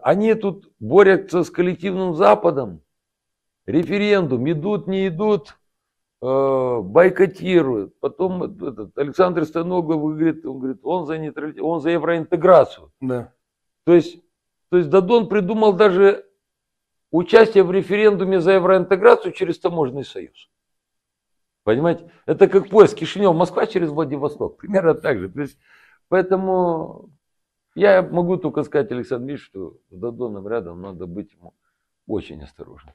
Они тут борются с коллективным Западом, референдум, идут, не идут, э, бойкотируют. Потом этот, Александр Станогов говорит, он говорит, он за нейтралитет, он за евроинтеграцию. Да. То есть, то есть Дадон придумал даже участие в референдуме за евроинтеграцию через таможенный союз. Понимаете? Это как поезд Кишинев-Москва через Владивосток. Примерно так же. То есть, поэтому я могу только сказать, Александр Миш, что за Доном рядом надо быть ему очень осторожным.